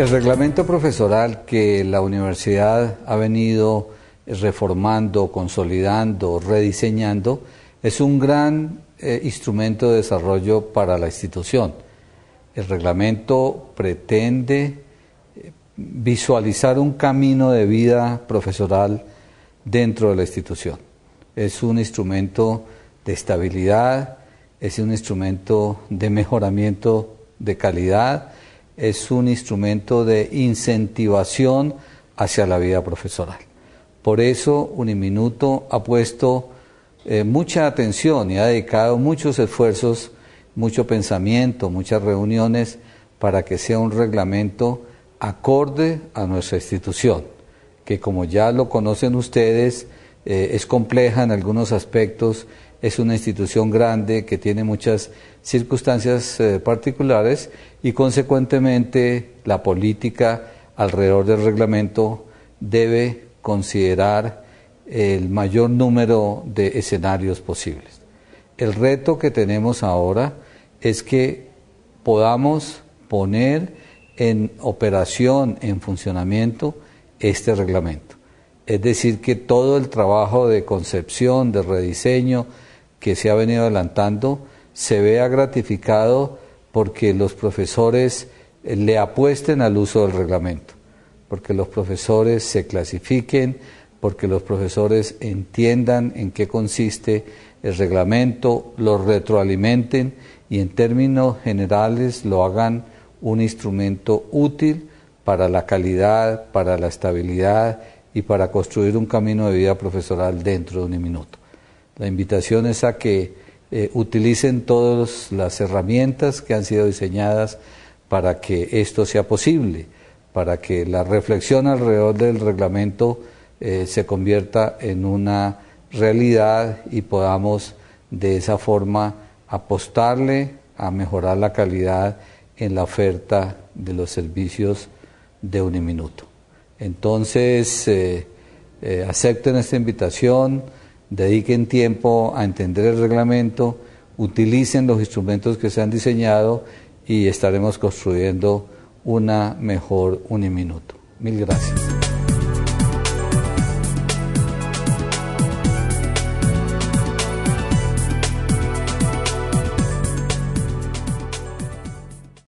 El reglamento profesoral que la universidad ha venido reformando, consolidando, rediseñando, es un gran eh, instrumento de desarrollo para la institución. El reglamento pretende eh, visualizar un camino de vida profesoral dentro de la institución. Es un instrumento de estabilidad, es un instrumento de mejoramiento de calidad, es un instrumento de incentivación hacia la vida profesional. Por eso Uniminuto ha puesto eh, mucha atención y ha dedicado muchos esfuerzos, mucho pensamiento, muchas reuniones para que sea un reglamento acorde a nuestra institución, que como ya lo conocen ustedes, eh, es compleja en algunos aspectos, es una institución grande que tiene muchas circunstancias eh, particulares y consecuentemente la política alrededor del reglamento debe considerar el mayor número de escenarios posibles. El reto que tenemos ahora es que podamos poner en operación, en funcionamiento, este reglamento. Es decir, que todo el trabajo de concepción, de rediseño que se ha venido adelantando, se vea gratificado porque los profesores eh, le apuesten al uso del reglamento, porque los profesores se clasifiquen, porque los profesores entiendan en qué consiste el reglamento, lo retroalimenten y en términos generales lo hagan un instrumento útil para la calidad, para la estabilidad y para construir un camino de vida profesional dentro de UNIMINUTO. La invitación es a que eh, utilicen todas las herramientas que han sido diseñadas para que esto sea posible, para que la reflexión alrededor del reglamento eh, se convierta en una realidad y podamos de esa forma apostarle a mejorar la calidad en la oferta de los servicios de Uniminuto. Entonces, eh, eh, acepten esta invitación, dediquen tiempo a entender el reglamento, utilicen los instrumentos que se han diseñado y estaremos construyendo una mejor Uniminuto. Mil gracias.